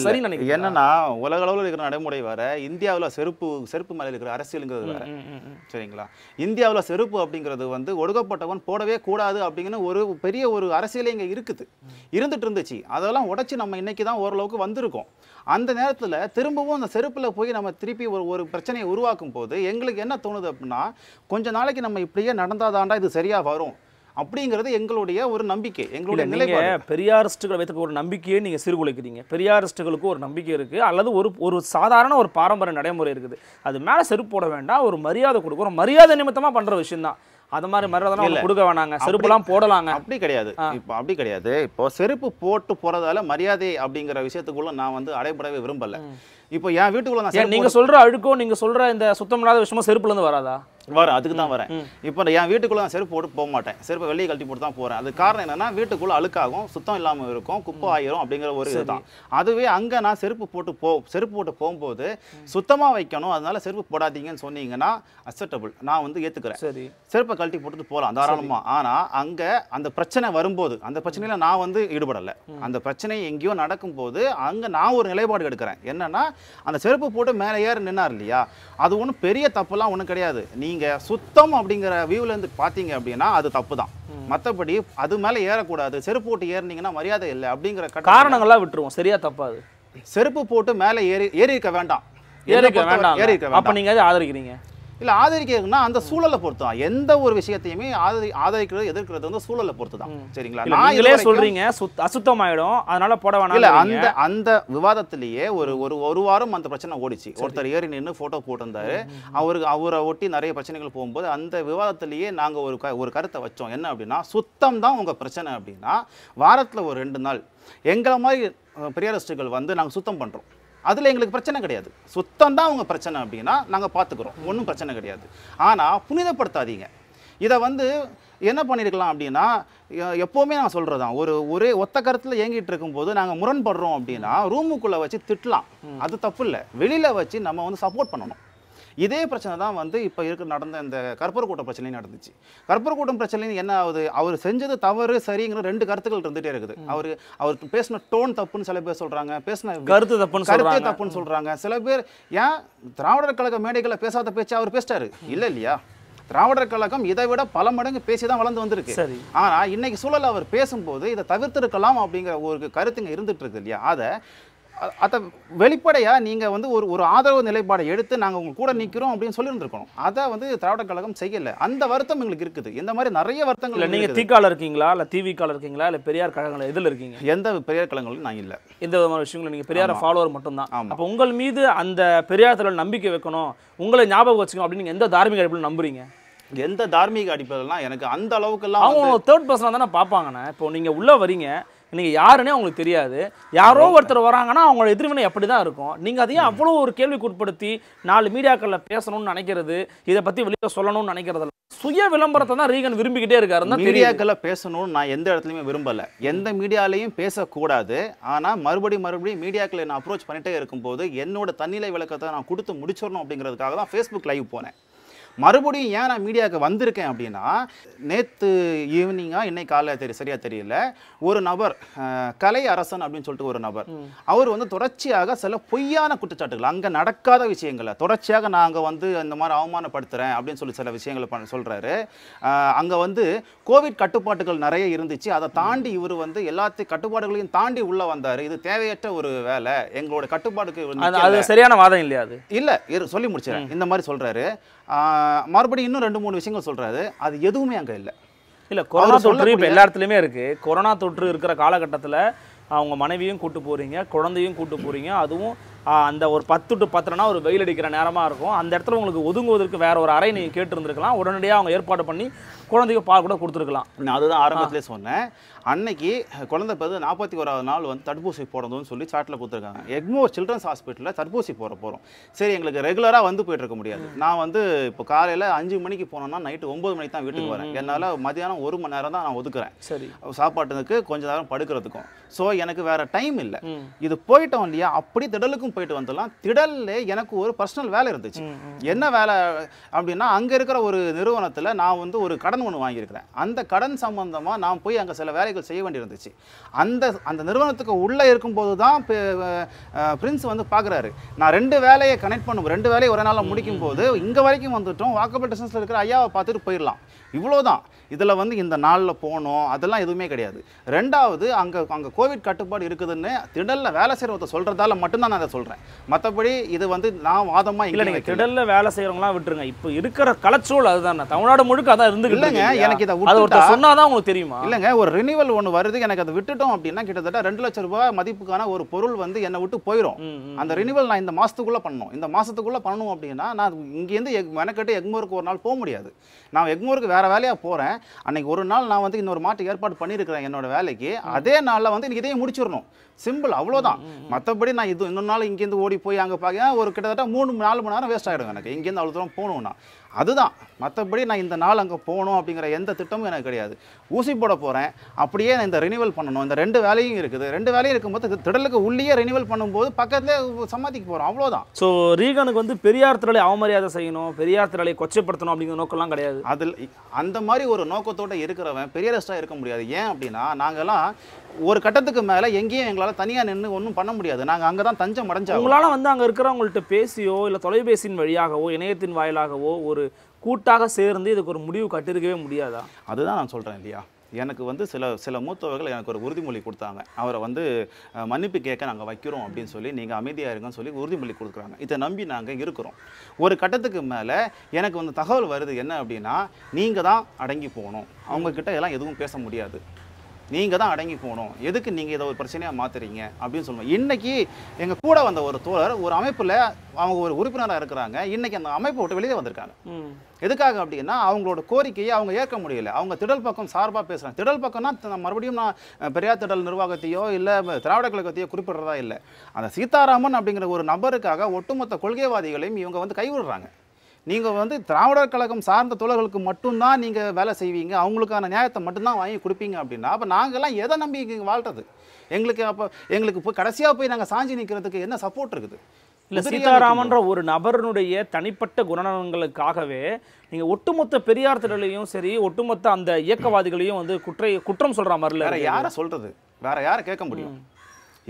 சரி நினைக்கிறேன் என்னன்னா
உலக அளவில் இருக்கிற நடைமுறை வர இந்தியாவில் செருப்பு செருப்பு மேலே இருக்கிற அரசியலுங்கிறது வேற சரிங்களா இந்தியாவில் செருப்பு அப்படிங்கிறது வந்து ஒடுக்கப்பட்டவன் போடவே கூடாது அப்படிங்கிற ஒரு பெரிய ஒரு அரசியலே இங்கே இருக்குது இருந்துட்டு இருந்துச்சு அதெல்லாம் உடச்சி நம்ம இன்னைக்கு தான் ஓரளவுக்கு வந்திருக்கோம் அந்த நேரத்தில் திரும்பவும் அந்த செருப்பில் போய் நம்ம திருப்பி ஒரு ஒரு பிரச்சனையை உருவாக்கும் போது எங்களுக்கு என்ன தோணுது அப்படின்னா கொஞ்ச நாளைக்கு நம்ம இப்படியே நடந்தாதாண்டா இது சரியாக வரும் அப்படிங்கிறது
எங்களுடைய ஒரு நம்பிக்கை எங்களுடைய நிலைப்பாடு பெரியாரிஸ்டுகள் வைத்திருக்க ஒரு நம்பிக்கையை நீங்கள் சீர்குலைக்கிறீங்க பெரியாரிஸ்டுகளுக்கு ஒரு நம்பிக்கை இருக்குது அல்லது ஒரு ஒரு சாதாரண ஒரு பாரம்பரிய நடைமுறை இருக்குது அது மேலே செருப்பு போட வேண்டாம் ஒரு மரியாதை கொடுக்க ஒரு மரியாதை நிமித்தமாக பண்ணுற விஷயம்தான் அது மாதிரி மரியாதை கொடுக்க வேணாங்க செருப்புலாம் போடலாங்க
அப்படி கிடையாது இப்போ அப்படி கிடையாது இப்போ செருப்பு போட்டு போறதால மரியாதை அப்படிங்கிற விஷயத்துக்குள்ள நான் வந்து அடைபடவே விரும்பல இப்போ என் வீட்டுக்குள்ள நீங்கள் நீங்க சொல்ற அழுக்கோ நீங்க சொல்ற இந்த சுத்தம் இல்லாத விஷயமா செருப்புல இருந்து வராதா வரேன் அதுக்கு தான் வரேன் இப்போ என் வீட்டுக்குள்ளே நான் செருப்பு போட்டு போக மாட்டேன் செருப்பை வெளியே கழட்டி போட்டு தான் போகிறேன் அது காரணம் என்னன்னா வீட்டுக்குள்ளே அழுக்காகும் சுத்தம் இல்லாமல் இருக்கும் குப்பை ஆயிரும் அப்படிங்கிற ஒரு இதுதான் அதுவே அங்கே நான் செருப்பு போட்டு போ செருப்பு போட்டு போகும்போது சுத்தமாக வைக்கணும் அதனால செருப்பு போடாதீங்கன்னு சொன்னீங்கன்னா அக்செப்டபுள் நான் வந்து ஏற்றுக்கிறேன் சரி செருப்பை கழட்டி போட்டுட்டு போகலாம் தாராளமாக ஆனால் அங்கே அந்த பிரச்சனை வரும்போது அந்த பிரச்சனையில் நான் வந்து ஈடுபடலை அந்த பிரச்சனை எங்கேயோ நடக்கும்போது அங்கே நான் ஒரு நிலைப்பாடு எடுக்கிறேன் என்னென்னா அந்த செருப்பு போட்டு மேலே ஏறி நின்னார் இல்லையா அது ஒன்றும் பெரிய தப்புலாம் ஒன்றும் கிடையாது நீ நீங்கள் சுத்தம் அப்படிங்கிற இருந்து பார்த்தீங்க அப்படின்னா அது தப்பு தான் மற்றபடி அது மேலே ஏறக்கூடாது செருப்பு போட்டு ஏறினீங்கன்னா மரியாதை இல்லை அப்படிங்கிற காரணங்கள்லாம்
விட்டுருவோம் சரியா தப்பாது
செருப்பு போட்டு மேலே ஏறி ஏறி இருக்க வேண்டாம் ஏறி இருக்க வேண்டாம் ஏறி இருக்க அப்போ
நீங்கள் ஆதரிக்கிறீங்க
இல்லை ஆதரிக்கிறதுனா அந்த சூழலை பொறுத்து தான் எந்த ஒரு விஷயத்தையுமே ஆதரி ஆதரிக்கிறது எதிர்க்கிறது வந்து சூழலை பொறுத்து தான்
சரிங்களா நீங்களே சொல்றீங்க அசுத்தமாயிடும் அதனால போட வேணாம் இல்லை அந்த அந்த
விவாதத்திலேயே ஒரு ஒரு ஒரு வாரம் அந்த பிரச்சனை ஓடிச்சு ஒருத்தர் ஏறி நின்று ஃபோட்டோ போட்டிருந்தாரு அவருக்கு அவரை ஒட்டி நிறைய பிரச்சனைகள் போகும்போது அந்த விவாதத்திலேயே நாங்கள் ஒரு க ஒரு கருத்தை வச்சோம் என்ன அப்படின்னா சுத்தம் தான் உங்கள் பிரச்சனை அப்படின்னா வாரத்தில் ஒரு ரெண்டு நாள் எங்களை மாதிரி பெரியாரிஸ்டுகள் வந்து நாங்கள் சுத்தம் பண்ணுறோம் அதில் எங்களுக்கு பிரச்சனை கிடையாது சுத்தம் தான் அவங்க பிரச்சனை அப்படின்னா நாங்கள் பார்த்துக்குறோம் ஒன்றும் பிரச்சனை கிடையாது ஆனால் புனிதப்படுத்தாதீங்க இதை வந்து என்ன பண்ணியிருக்கலாம் அப்படின்னா எப்போவுமே நான் சொல்கிறது தான் ஒரு ஒரே ஒத்த கருத்தில் இயங்கிட்டு இருக்கும்போது நாங்கள் முரண்படுறோம் அப்படின்னா ரூமுக்குள்ளே வச்சு திட்டலாம் அது தப்பு இல்லை வெளியில் வச்சு நம்ம வந்து சப்போர்ட் பண்ணணும் இதே பிரச்சனை தான் வந்து இப்போ இருக்க நடந்த இந்த கற்பூர கூட்டம் பிரச்சனையும் நடந்துச்சு கற்பூர கூட்டம் பிரச்சனையும் என்ன ஆகுது அவர் செஞ்சது தவறு சரிங்கிற ரெண்டு கருத்துக்கள் இருந்துகிட்டே இருக்குது அவர் அவர் பேசின டோன் தப்புன்னு சில பேர் சொல்கிறாங்க பேசின கருத்து தப்புன்னு கருத்து தப்புன்னு சொல்கிறாங்க சில பேர் ஏன் திராவிடர் கழக மேடைகளை பேசாத பேச்சு அவர் பேசிட்டாரு இல்லை இல்லையா திராவிடர் கழகம் இதை விட பல மடங்கு பேசி தான் வளர்ந்து வந்திருக்கு ஆனால் இன்னைக்கு சூழல் அவர் பேசும்போது இதை தவிர்த்திருக்கலாம் அப்படிங்கிற ஒரு கருத்துங்க இருந்துட்டு இருக்கு இல்லையா அதை அதை வெளிப்படையாக நீங்கள் வந்து ஒரு ஒரு ஆதரவு நிலைப்பாடை எடுத்து நாங்கள் உங்கள் கூட நிற்கிறோம் அப்படின்னு சொல்லியிருந்துருக்கணும்
அதை வந்து திராவிட கழகம் செய்யலை அந்த
வருத்தம் எங்களுக்கு இருக்குது இந்த மாதிரி நிறைய வருத்தங்கள் இல்லை நீங்கள்
தீக்கால இருக்கீங்களா இல்லை திவிகால இருக்கீங்களா இல்லை பெரியார் கழகங்கள் எதில் இருக்கீங்க எந்த பெரியார் கழகங்களும் நான் இல்லை எந்த விதமான விஷயங்களும் நீங்கள் பெரியார ஃபாலோவர் மட்டும்தான் அப்போ உங்கள் மீது அந்த பெரியார் தலைவர் நம்பிக்கை வைக்கணும் உங்களை ஞாபகம் வச்சுக்கணும் அப்படின்னு நீங்கள் எந்த தார்மீக அடிப்பில் நம்புறீங்க எந்த தார்மீக அடிப்படையெல்லாம் எனக்கு அந்த அளவுக்கு எல்லாம் அவங்க தேர்ட் பர்சனாக தானே பார்ப்பாங்கண்ணே இப்போ நீங்கள் உள்ளே வரீங்க நீங்கள் யாருன்னே அவங்களுக்கு தெரியாது யாரோ ஒருத்தர் வராங்கன்னா அவங்களோட எதிர்வினை அப்படி தான் இருக்கும் நீங்கள் அதையும் அவ்வளோ ஒரு கேள்விக்கு உட்படுத்தி நாலு மீடியாக்களில் பேசணும்னு நினைக்கிறது இதை பற்றி வெளியே சொல்லணும்னு நினைக்கிறதில்ல சுய விளம்பரத்தை தான் ரீகன் விரும்பிக்கிட்டே இருக்காரு மீடியாக்களில் பேசணும்னு
நான் எந்த இடத்துலையுமே விரும்பலை எந்த மீடியாலையும் பேசக்கூடாது ஆனால் மறுபடியும் மறுபடியும் மீடியாக்களை நான் அப்ரோச் பண்ணிட்டே இருக்கும்போது என்னோட தண்ணிலை விளக்கத்தை நான் கொடுத்து முடிச்சிடணும் அப்படிங்கிறதுக்காக தான் ஃபேஸ்புக் லைவ் போனேன் மறுபடியும் ஏன் நான் மீடியாவுக்கு வந்திருக்கேன் அப்படின்னா நேற்று ஈவினிங்காக இன்னைக்கு காலையில் தெரியும் சரியாக தெரியல ஒரு நபர் கலை அரசன் அப்படின்னு சொல்லிட்டு ஒரு நபர் அவர் வந்து தொடர்ச்சியாக சில பொய்யான குற்றச்சாட்டுகள் அங்கே நடக்காத விஷயங்களை தொடர்ச்சியாக நான் அங்கே வந்து இந்த மாதிரி அவமானப்படுத்துகிறேன் அப்படின்னு சொல்லி சில விஷயங்களை பண்ண சொல்கிறாரு அங்கே வந்து கோவிட் கட்டுப்பாட்டுகள் நிறைய இருந்துச்சு அதை தாண்டி இவர் வந்து எல்லாத்தையும் கட்டுப்பாடுகளையும் தாண்டி உள்ளே வந்தார் இது தேவையற்ற ஒரு வேலை எங்களோட கட்டுப்பாடுக்கு அது சரியான வாதம் இல்லையா அது இல்லை சொல்லி முடிச்சிடறேன் இந்த மாதிரி சொல்கிறாரு மறுபடியும்
இன்னும் ரெண்டு மூணு விஷயங்கள் சொல்கிறாரு அது எதுவுமே அங்கே இல்லை
இல்லை கொரோனா தொற்று இப்போ எல்லா
இடத்துலையுமே இருக்குது கொரோனா தொற்று இருக்கிற காலகட்டத்தில் அவங்க மனைவியும் கூட்டு போகிறீங்க குழந்தையும் கூட்டு போகிறீங்க அதுவும் அந்த ஒரு பத்து டு பத்துனா ஒரு வெயில் அடிக்கிற நேரமாக இருக்கும் அந்த இடத்துல உங்களுக்கு ஒதுங்குவதற்கு வேற ஒரு அறை நீங்கள் கேட்டுருந்துருக்கலாம் உடனடியாக அவங்க ஏற்பாடு பண்ணி குழந்தைக்கு பால் கூட கொடுத்துருக்கலாம் நான் அதுதான் ஆரம்பத்திலே
சொன்னேன் அன்னைக்கு குழந்தை பிறகு நாற்பத்தி ஓராவது நாள் வந்து தடுப்பூசி போடணும்னு சொல்லி சாட்டில் கொடுத்துருக்காங்க எக்மோர் சில்ட்ரன்ஸ் ஹாஸ்பிட்டலில் தடுப்பூசி போட போகிறோம் சரி எங்களுக்கு ரெகுலராக வந்து போயிட்டு இருக்க முடியாது நான் வந்து இப்போ காலையில் அஞ்சு மணிக்கு போனோம்னா நைட்டு ஒம்பது மணிக்கு தான் வீட்டுக்கு வரேன் என்னால் மதியானம் ஒரு மணி நேரம் தான் நான் ஒதுக்குறேன் சரி சாப்பாட்டுக்கு கொஞ்சம் நேரம் படுக்கிறதுக்கும் ஸோ எனக்கு வேறு டைம் இல்லை இது போயிட்டோம் இல்லையா அப்படி திடலுக்கும் போயிட்டு வந்துடலாம் திடலில் எனக்கு ஒரு பர்சனல் வேலை இருந்துச்சு என்ன வேலை அப்படின்னா அங்கே இருக்கிற ஒரு நிறுவனத்தில் நான் வந்து ஒரு கடன் ஒன்று வாங்கியிருக்கிறேன் அந்த கடன் சம்மந்தமாக நான் போய் அங்கே சில வேலை ஆராய்கள் செய்ய வேண்டியிருந்துச்சு அந்த அந்த நிறுவனத்துக்கு உள்ளே இருக்கும்போது தான் பிரின்ஸ் வந்து பார்க்குறாரு நான் ரெண்டு வேலையை கனெக்ட் பண்ணும் ரெண்டு வேலையை ஒரு நாளில் முடிக்கும் போது இங்கே வரைக்கும் வந்துட்டோம் வாக்கபிள் டிஸ்டன்ஸில் இருக்கிற ஐயாவை பார்த்துட்டு போயிடலாம் இவ்வளோ தான் இதில் வந்து இந்த நாளில் போகணும் அதெல்லாம் எதுவுமே கிடையாது ரெண்டாவது அங்கே அங்கே கோவிட் கட்டுப்பாடு இருக்குதுன்னு திடலில் வேலை செய்கிறவத்த சொல்கிறதால மட்டும்தான் நான் அதை சொல்கிறேன் மற்றபடி இது வந்து நான் வாதமாக இல்லை நீங்கள்
திடலில் வேலை செய்கிறவங்களாம் விட்டுருங்க இப்போ இருக்கிற கலச்சூழல் அதுதான் தமிழ்நாடு முழுக்க அதான் இருந்து இல்லைங்க எனக்கு இதை விட்டு தான் உங்களுக்கு தெரியுமா
இல்லைங்க ஒரு ரினிவல் ஒன்று வருது எனக்கு அதை விட்டுட்டோம் அப்படின்னா கிட்டத்தட்ட ரெண்டு லட்சம் ரூபாய் மதிப்புக்கான ஒரு பொருள் வந்து என்னை விட்டு போயிடும் அந்த ரினிவல் நான் இந்த மாதத்துக்குள்ளே பண்ணணும் இந்த மாதத்துக்குள்ளே பண்ணணும் அப்படின்னா நான் இங்கேருந்து எக் மெனக்கட்டு எக்மோருக்கு ஒரு நாள் போக முடியாது நான் எக்மோருக்கு வேறு வேலையாக போகிறேன் அன்னைக்கு ஒரு நாள் நான் வந்து இன்னொரு மாட்டு ஏற்பாடு பண்ணியிருக்கிறேன் என்னோட வேலைக்கு அதே நாளில் வந்து எனக்கு இதையும் முடிச்சிடணும் சிம்பிள் அவ்வளோதான் மற்றபடி நான் இது இன்னொரு நாள் இங்கேருந்து ஓடி போய் அங்கே பார்க்க ஒரு கிட்டத்தட்ட மூணு நாலு மணி நேரம் வேஸ்ட் ஆகிடும் எனக்கு இங்கேருந்து அவ்வளோ தூரம் போகணும்னா அதுதான் மற்றபடி நான் இந்த நாள் அங்கே போகணும் அப்படிங்கிற எந்த திட்டமும் எனக்கு கிடையாது ஊசி போட போகிறேன் அப்படியே நான் இந்த ரினிவல் பண்ணணும் இந்த ரெண்டு வேலையும் இருக்குது ரெண்டு வேலையும் இருக்கும்போது திடலுக்கு உள்ளேயே ரினிவல் பண்ணும்போது பக்கத்தில் சமாதிக்கு போகிறோம் அவ்வளோதான்
ஸோ ரீகனுக்கு வந்து பெரியார் திரளை அவமரியாதை செய்யணும் பெரியார் திரளை கொச்சைப்படுத்தணும் அப்படிங்கிற நோக்கம்லாம் கிடையாது அதில் அந்த மாதிரி ஒரு நோக்கத்தோடு இருக்கிறவன் பெரியாரஸ்டாக இருக்க முடியாது
ஏன் அப்படின்னா நாங்கள்லாம் ஒரு கட்டத்துக்கு மேலே எங்கேயும் எங்களால் தனியாக நின்று ஒன்றும் பண்ண முடியாது நாங்கள் அங்கே தான் தஞ்சம் அடைஞ்சோம் உங்களால
வந்து அங்கே இருக்கிறவங்கள்ட்ட பேசியோ இல்லை தொலைபேசியின் வழியாகவோ இணையத்தின் வாயிலாகவோ ஒரு கூட்டாக சேர்ந்து இதுக்கு ஒரு முடிவு கட்டிருக்கவே முடியாதா அதுதான் நான் சொல்கிறேன் இல்லையா எனக்கு வந்து
சில சில மூத்தவர்கள் எனக்கு ஒரு உறுதிமொழி கொடுத்தாங்க அவரை வந்து மன்னிப்பு கேட்க நாங்கள் வைக்கிறோம் அப்படின்னு சொல்லி நீங்கள் அமைதியாக இருங்கன்னு சொல்லி உறுதிமொழி கொடுக்குறாங்க இதை நம்பி நாங்கள் இருக்கிறோம் ஒரு கட்டத்துக்கு மேலே எனக்கு வந்து தகவல் வருது என்ன அப்படின்னா நீங்கள் தான் அடங்கி போகணும் அவங்கக்கிட்ட எல்லாம் எதுவும் பேச முடியாது நீங்கள் தான் அடங்கி போகணும் எதுக்கு நீங்கள் இதை ஒரு பிரச்சனையாக மாற்றுறீங்க அப்படின்னு சொல்லுவோம் இன்றைக்கி எங்கள் கூட வந்த ஒரு தோழர் ஒரு அமைப்பில் அவங்க ஒரு உறுப்பினராக இருக்கிறாங்க இன்றைக்கி அந்த அமைப்பை விட்டு வெளியே வந்திருக்காங்க எதுக்காக அப்படின்னா அவங்களோட கோரிக்கையை அவங்க ஏற்க முடியல அவங்க திடல் பக்கம் சார்பாக பேசுகிறாங்க திடல் பக்கம்னா மறுபடியும் நான் பெரியார் திடல் நிர்வாகத்தையோ இல்லை திராவிட கழகத்தையோ குறிப்பிடுறதா இல்லை அந்த சீதாராமன் அப்படிங்கிற ஒரு நபருக்காக ஒட்டுமொத்த கொள்கைவாதிகளையும் இவங்க வந்து கைவிடுறாங்க நீங்கள் வந்து திராவிடர் கழகம் சார்ந்த தோழர்களுக்கு மட்டும்தான் நீங்கள் வேலை செய்வீங்க அவங்களுக்கான நியாயத்தை மட்டும்தான் வாங்கி கொடுப்பீங்க அப்படின்னா அப்போ நாங்கள்லாம் எதை நம்பி இங்கே வாழ்றது எங்களுக்கு அப்போ எங்களுக்கு போய் கடைசியாக போய் நாங்கள் சாஞ்சி நிற்கிறதுக்கு என்ன சப்போர்ட் இருக்குது
இல்லை சீதாராமன்ற ஒரு நபருடைய தனிப்பட்ட குணநலன்களுக்காகவே நீங்கள் ஒட்டுமொத்த பெரியார் திடலையும் சரி ஒட்டுமொத்த அந்த இயக்கவாதிகளையும் வந்து குற்றை குற்றம் சொல்கிற மாதிரில வேற யாரை சொல்கிறது வேற யாரை கேட்க முடியும்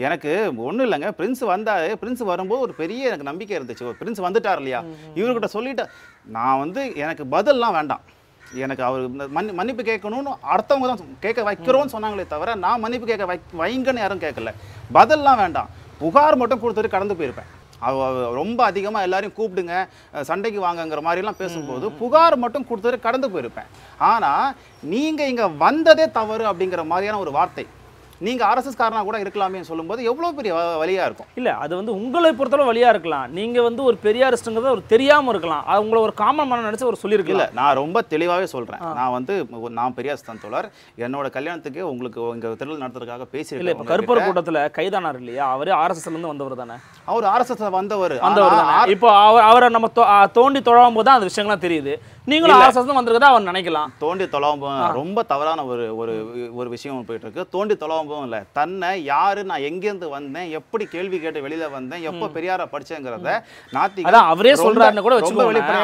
எனக்கு ஒன்றும் இல்லைங்க பிரின்ஸ் வந்தாரு பிரின்ஸ் வரும்போது ஒரு பெரிய எனக்கு நம்பிக்கை இருந்துச்சு பிரின்ஸ் வந்துட்டார் இல்லையா இவர்கிட்ட சொல்லிட்டு நான் வந்து எனக்கு பதில்லாம் வேண்டாம் எனக்கு அவர் மன்னி மன்னிப்பு கேட்கணும்னு அடுத்தவங்க தான் கேட்க வைக்கிறோன்னு சொன்னாங்களே தவிர நான் மன்னிப்பு கேட்க வை வைங்கன்னு யாரும் கேட்கல பதில்லாம் வேண்டாம் புகார் மட்டும் கொடுத்துட்டு கடந்து போயிருப்பேன் ரொம்ப அதிகமாக எல்லாரையும் கூப்பிடுங்க சண்டைக்கு வாங்கங்கிற மாதிரிலாம் பேசும்போது புகார் மட்டும் கொடுத்துட்டு கடந்து போயிருப்பேன் ஆனால் நீங்கள் இங்கே வந்ததே தவறு
அப்படிங்கிற மாதிரியான ஒரு வார்த்தை நீங்கள் ஆர்எஸ்எஸ் காரணம் கூட இருக்கலாமே சொல்லும்போது எவ்வளோ பெரிய வழியாக இருக்கும் இல்லை அது வந்து உங்களை பொறுத்தளவு வழியாக இருக்கலாம் நீங்கள் வந்து ஒரு பெரியாரிஸ்ட்டுங்கிறத ஒரு தெரியாமல் இருக்கலாம் அது உங்களை ஒரு காமன் மனம் நினச்சி ஒரு சொல்லியிருக்கு இல்லை நான் ரொம்ப தெளிவாகவே சொல்கிறேன் நான் வந்து நான் பெரியார் தான் தோழர் என்னோட கல்யாணத்துக்கு உங்களுக்கு இங்கே திருநெல் நடத்துறதுக்காக இல்லை இப்போ கருப்பர் கூட்டத்தில் கைதானார் இல்லையா அவரே ஆர்எஸ்எஸ்லேருந்து வந்தவர் தானே அவர் ஆர்எஸ்எஸ் வந்தவர் வந்தவர் இப்போ அவர் அவரை நம்ம தோண்டி தொழவும் போது தான் அந்த விஷயங்கள்லாம் தெரியுது நீங்களும் ஆர்எஸ்எஸ் வந்திருக்கதா அவர் நினைக்கலாம் தோண்டி தொழாவும் ரொம்ப தவறான ஒரு
ஒரு விஷயம் போயிட்டு இருக்கு தோண்டி தொழாவும் அனுபவம் இல்லை தன்னை யாரு நான் எங்கேருந்து வந்தேன் எப்படி கேள்வி கேட்டு
வெளியில வந்தேன் எப்போ பெரியார படிச்சேங்கிறத அவரே சொல்றாருன்னு கூட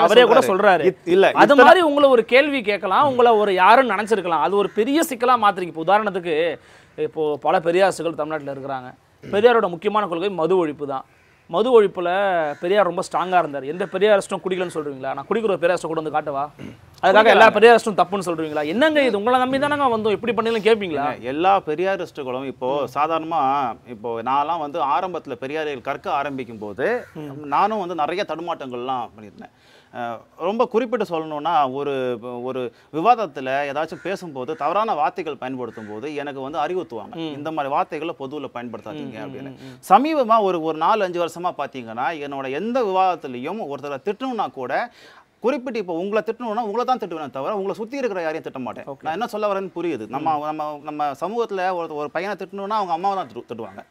அவரே கூட சொல்றாரு இல்ல அது மாதிரி உங்களை ஒரு கேள்வி கேட்கலாம் உங்களை ஒரு யாரும் நினைச்சிருக்கலாம் அது ஒரு பெரிய சிக்கலா மாத்திரிக்கு இப்போ உதாரணத்துக்கு இப்போ பல பெரியாசுகள் தமிழ்நாட்டில் இருக்கிறாங்க பெரியாரோட முக்கியமான கொள்கை மது ஒழிப்பு தான் மது ஒழிப்பில் பெரியார் ரொம்ப ஸ்ட்ராங்காக இருந்தார் எந்த பெரியார் குடிக்கலன்னு சொல்கிறீங்களா நான் குடிக்கிற பெரியார் கூட வந்து காட்டவா அதுக்காக எல்லா பெரியாரிஸ்டும் தப்புன்னு சொல்றீங்களா என்னங்க இது உங்களை நம்பி தானங்க வந்தோம் எப்படி பண்ணலாம் கேட்பீங்களா எல்லா பெரியாரிஸ்டுகளும் இப்போ சாதாரணமா இப்போ நான்லாம் வந்து ஆரம்பத்துல
பெரியாரியல் கற்க ஆரம்பிக்கும் போது நானும் வந்து நிறைய தடுமாட்டங்கள்லாம் பண்ணியிருந்தேன் ரொம்ப குறிப்பிட்டு சொல்லணும்னா ஒரு ஒரு விவாதத்தில் ஏதாச்சும் பேசும்போது தவறான வார்த்தைகள் பயன்படுத்தும் போது எனக்கு வந்து அறிவுறுத்துவாங்க இந்த மாதிரி வார்த்தைகளை பொதுவில் பயன்படுத்தாதீங்க அப்படின்னு சமீபமாக ஒரு ஒரு நாலு அஞ்சு வருஷமாக பார்த்தீங்கன்னா என்னோட எந்த விவாதத்துலேயும் ஒருத்தரை திட்டணும்னா கூட குறிப்பிட்டு இப்போ உங்களை திட்டணும்னா உங்களை தான் திட்டுவேன் தவிர உங்களை சுற்றி இருக்கிற யாரையும் திட்ட மாட்டேன் நான் என்ன சொல்ல வரேன்னு புரியுது நம்ம நம்ம நம்ம சமூகத்தில் ஒரு ஒரு பையனை திட்டணும்னா அவங்க அம்மாவை தான் திட்டுவாங்க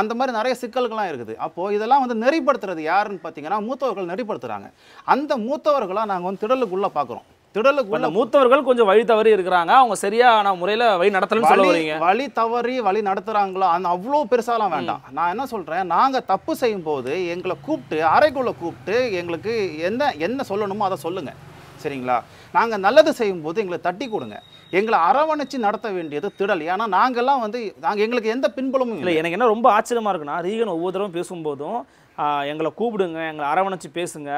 அந்த மாதிரி நிறைய சிக்கல்கள்லாம் இருக்குது அப்போது இதெல்லாம் வந்து நெறிப்படுத்துறது யாருன்னு பார்த்தீங்கன்னா மூத்தவர்கள் நெறிப்படுத்துகிறாங்க அந்த மூத்தவர்களாக நாங்கள்
வந்து திடலுக்குள்ளே பார்க்குறோம் திடலுக்கு திடலுக்குள்ள மூத்தவர்கள் கொஞ்சம் வழி தவறி இருக்கிறாங்க அவங்க சரியான முறையில் வழி நடத்தலன்னு வரீங்க
வழி தவறி வழி நடத்துறாங்களோ அந்த அவ்வளோ பெருசாலாம் வேண்டாம் நான் என்ன சொல்றேன் நாங்க தப்பு செய்யும் போது எங்களை கூப்பிட்டு அறைக்குள்ள கூப்பிட்டு எங்களுக்கு என்ன என்ன சொல்லணுமோ அதை சொல்லுங்க சரிங்களா நாங்கள் நல்லது செய்யும்போது எங்களை தட்டி கொடுங்க எங்களை அரவணைச்சு நடத்த வேண்டியது திடல் ஏன்னா நாங்கள்லாம் வந்து நாங்கள்
எங்களுக்கு எந்த பின்புலமும் இல்லை எனக்கு என்ன ரொம்ப ஆச்சரியமாக இருக்குன்னா ரீகன் ஒவ்வொரு தடவை பேசும்போதும் எங்களை கூப்பிடுங்க எங்களை அரவணைச்சு பேசுங்க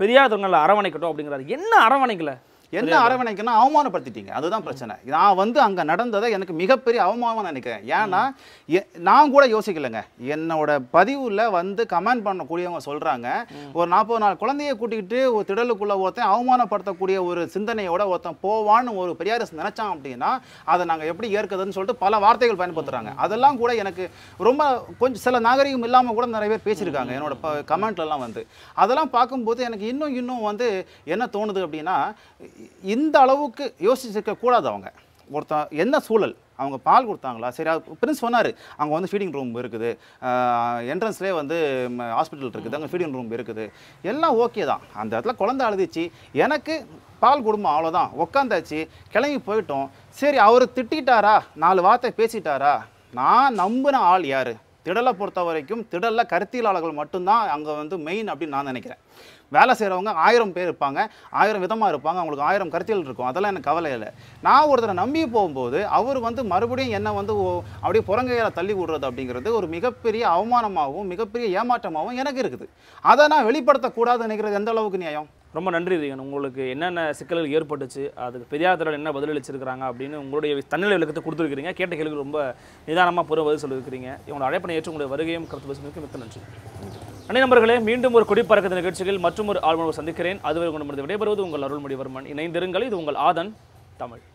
பெரியாதவங்களை அரவணைக்கட்டும் அப்படிங்கிறாரு என்ன அரவணைக்கலை என்ன
அரவணைக்குன்னா அவமானப்படுத்திட்டீங்க அதுதான் பிரச்சனை நான் வந்து அங்கே நடந்ததை எனக்கு மிகப்பெரிய அவமானம் நினைக்கிறேன் ஏன்னா நான் கூட யோசிக்கலைங்க என்னோட பதிவில் வந்து கமெண்ட் பண்ணக்கூடியவங்க சொல்கிறாங்க ஒரு நாற்பது நாள் குழந்தைய கூட்டிகிட்டு ஒரு திடலுக்குள்ளே ஒருத்தன் அவமானப்படுத்தக்கூடிய ஒரு சிந்தனையோட ஒருத்தன் போவான்னு ஒரு பெரியார் நினச்சான் அப்படின்னா அதை நாங்கள் எப்படி ஏற்கதுன்னு சொல்லிட்டு பல வார்த்தைகள் பயன்படுத்துகிறாங்க அதெல்லாம் கூட எனக்கு ரொம்ப கொஞ்சம் சில நாகரிகம் இல்லாமல் கூட நிறைய பேர் பேசியிருக்காங்க என்னோட கமெண்ட்லலாம் வந்து அதெல்லாம் பார்க்கும்போது எனக்கு இன்னும் இன்னும் வந்து என்ன தோணுது அப்படின்னா இந்த அளவுக்கு யோசிச்சிருக்க கூடாது அவங்க ஒருத்தன் என்ன சூழல் அவங்க பால் கொடுத்தாங்களா சரி அது பிரின்ஸ் சொன்னார் அங்கே வந்து ஃபீடிங் ரூம் இருக்குது என்ட்ரன்ஸ்லேயே வந்து ஹாஸ்பிட்டல் இருக்குது அங்கே ஃபீடிங் ரூம் இருக்குது எல்லாம் ஓகே தான் அந்த இடத்துல குழந்தை அழுதிச்சு எனக்கு பால் குடும்பம் அவ்வளோதான் உக்காந்தாச்சு கிளம்பி போயிட்டோம் சரி அவர் திட்டிட்டாரா நாலு வார்த்தை பேசிட்டாரா நான் நம்பின ஆள் யார் திடலை பொறுத்த வரைக்கும் திடலில் கருத்தியலாளர்கள் மட்டும்தான் அங்கே வந்து மெயின் அப்படின்னு நான் நினைக்கிறேன் வேலை செய்கிறவங்க ஆயிரம் பேர் இருப்பாங்க ஆயிரம் விதமாக இருப்பாங்க அவங்களுக்கு ஆயிரம் கருத்தியல் இருக்கும் அதெல்லாம் எனக்கு கவலை இல்லை நான் ஒருத்தரை நம்பி போகும்போது அவர் வந்து மறுபடியும் என்னை வந்து அப்படியே புறங்கையால் தள்ளி விடுறது அப்படிங்கிறது ஒரு மிகப்பெரிய அவமானமாகவும் மிகப்பெரிய
ஏமாற்றமாகவும் எனக்கு இருக்குது அதை நான்
வெளிப்படுத்தக்கூடாது நினைக்கிறது எந்த அளவுக்கு நியாயம்
ரொம்ப நன்றி ரீகன் உங்களுக்கு என்னென்ன சிக்கல்கள் ஏற்பட்டுச்சு அதுக்கு பெரியார் என்ன பதிலளிச்சிருக்கிறாங்க அப்படின்னு உங்களுடைய தன்னிலை விளக்கத்தை கொடுத்துருக்கிறீங்க கேட்ட கேள்விக்கு ரொம்ப நிதானமாக பொறுவ பதில் சொல்லியிருக்கிறீங்க இவங்களோட அழைப்பனை ஏற்று உங்களுடைய வருகையும் கருத்து பேசுவதற்கு மிக்க நன்றி அனை நம்பர்களே மீண்டும் ஒரு குடிப்பறக்கிற நிகழ்ச்சியில் மற்றும் ஒரு ஆழ்வனவர் சந்திக்கிறேன் அதுவரை உங்களிடம் விடைபெறுவது உங்கள் அருள்மொழிவர்மன் இணைந்திருங்கள் இது உங்கள் ஆதன் தமிழ்